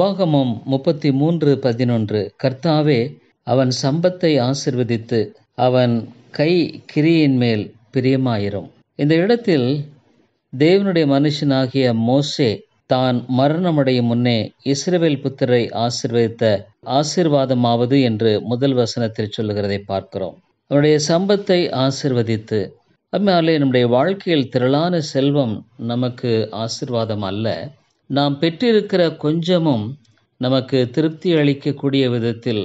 உபாகமம் முப்பத்தி மூன்று பதினொன்று கர்த்தாவே அவன் சம்பத்தை ஆசிர்வதித்து அவன் கை கிரியின் மேல் பிரியமாயிரும் இந்த இடத்தில் தேவனுடைய மனுஷனாகிய மோசே தான் மரணமடையும் முன்னே இஸ்ரேவேல் புத்தரை ஆசிர்வதித்த ஆசிர்வாதமாவது என்று முதல் வசனத்தில் சொல்லுகிறதை பார்க்கிறோம் அவனுடைய சம்பத்தை ஆசிர்வதித்து அதனாலே நம்முடைய வாழ்க்கையில் திரளான செல்வம் நமக்கு ஆசிர்வாதம் அல்ல நாம் பெற்றிருக்கிற கொஞ்சமும் நமக்கு திருப்தி அளிக்கக்கூடிய விதத்தில்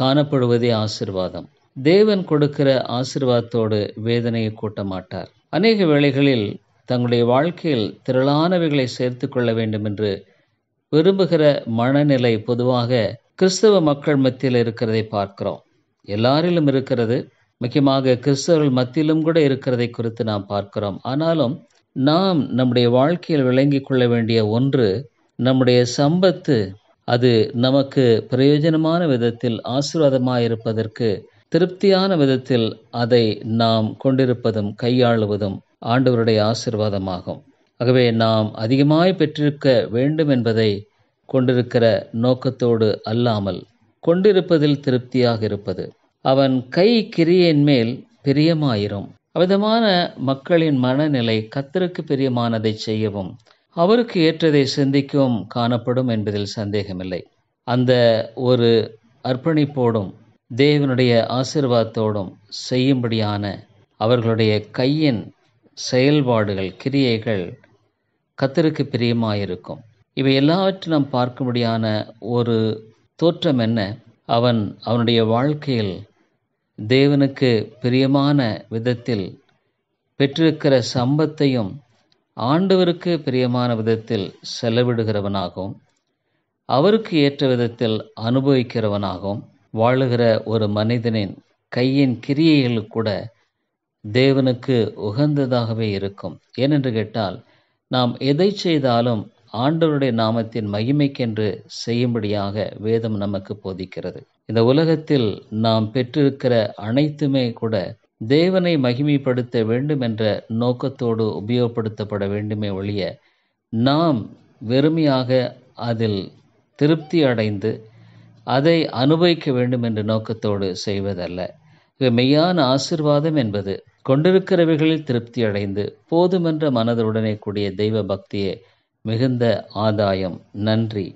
காணப்படுவதே ஆசிர்வாதம் தேவன் கொடுக்கிற ஆசிர்வாதத்தோடு வேதனையை கூட்ட மாட்டார் அநேக வேளைகளில் தங்களுடைய வாழ்க்கையில் திரளானவைகளை சேர்த்து கொள்ள வேண்டும் என்று விரும்புகிற மனநிலை பொதுவாக கிறிஸ்தவ மக்கள் மத்தியில் இருக்கிறதை பார்க்கிறோம் எல்லாரிலும் இருக்கிறது முக்கியமாக கிறிஸ்தவர்கள் மத்தியிலும் கூட இருக்கிறதை குறித்து நாம் பார்க்கிறோம் ஆனாலும் நாம் நம்முடைய வாழ்க்கையில் விளங்கி கொள்ள வேண்டிய ஒன்று நம்முடைய சம்பத்து அது நமக்கு பிரயோஜனமான விதத்தில் ஆசீர்வாதமாயிருப்பதற்கு திருப்தியான விதத்தில் அதை நாம் கொண்டிருப்பதும் கையாளுவதும் ஆண்டவருடைய ஆசிர்வாதமாகும் ஆகவே நாம் அதிகமாய் பெற்றிருக்க வேண்டும் என்பதை கொண்டிருக்கிற நோக்கத்தோடு அல்லாமல் கொண்டிருப்பதில் திருப்தியாக இருப்பது அவன் கை கிரியின் மேல் பிரியமாயிரும் அவ்விதமான மக்களின் மனநிலை கத்தருக்கு பிரியமானதை செய்யவும் அவருக்கு ஏற்றதை சிந்திக்கவும் காணப்படும் என்பதில் சந்தேகமில்லை அந்த ஒரு அர்ப்பணிப்போடும் தேவனுடைய ஆசிர்வாதத்தோடும் செய்யும்படியான அவர்களுடைய கையின் செயல்பாடுகள் கிரியைகள் கத்தருக்கு பிரியமாயிருக்கும் இவை எல்லாவற்றையும் நாம் பார்க்கும்படியான ஒரு தோற்றம் என்ன அவன் அவனுடைய வாழ்க்கையில் தேவனுக்கு பிரியமான விதத்தில் பெற்றிருக்கிற சம்பத்தையும் ஆண்டவருக்கு பிரியமான விதத்தில் செலவிடுகிறவனாகவும் அவருக்கு ஏற்ற விதத்தில் அனுபவிக்கிறவனாகவும் வாழுகிற ஒரு மனிதனின் கையின் கிரியைகள் கூட தேவனுக்கு உகந்ததாகவே இருக்கும் ஏனென்று கேட்டால் நாம் எதை செய்தாலும் ஆண்டவருடைய நாமத்தின் மகிமைக்கென்று செய்யும்படியாக வேதம் நமக்கு போதிக்கிறது இந்த உலகத்தில் நாம் பெற்றிருக்கிற அனைத்துமே கூட தேவனை மகிமைப்படுத்த வேண்டும் என்ற நோக்கத்தோடு உபயோகப்படுத்தப்பட வேண்டுமே ஒழிய நாம் வெறுமையாக அதில் திருப்தி அடைந்து அதை அனுபவிக்க வேண்டும் என்ற நோக்கத்தோடு செய்வதல்ல மெய்யான ஆசிர்வாதம் என்பது கொண்டிருக்கிறவைகளில் திருப்தி அடைந்து போதுமென்ற மனதுடனே கூடிய தெய்வ பக்தியே மிகுந்த ஆதாயம் நன்றி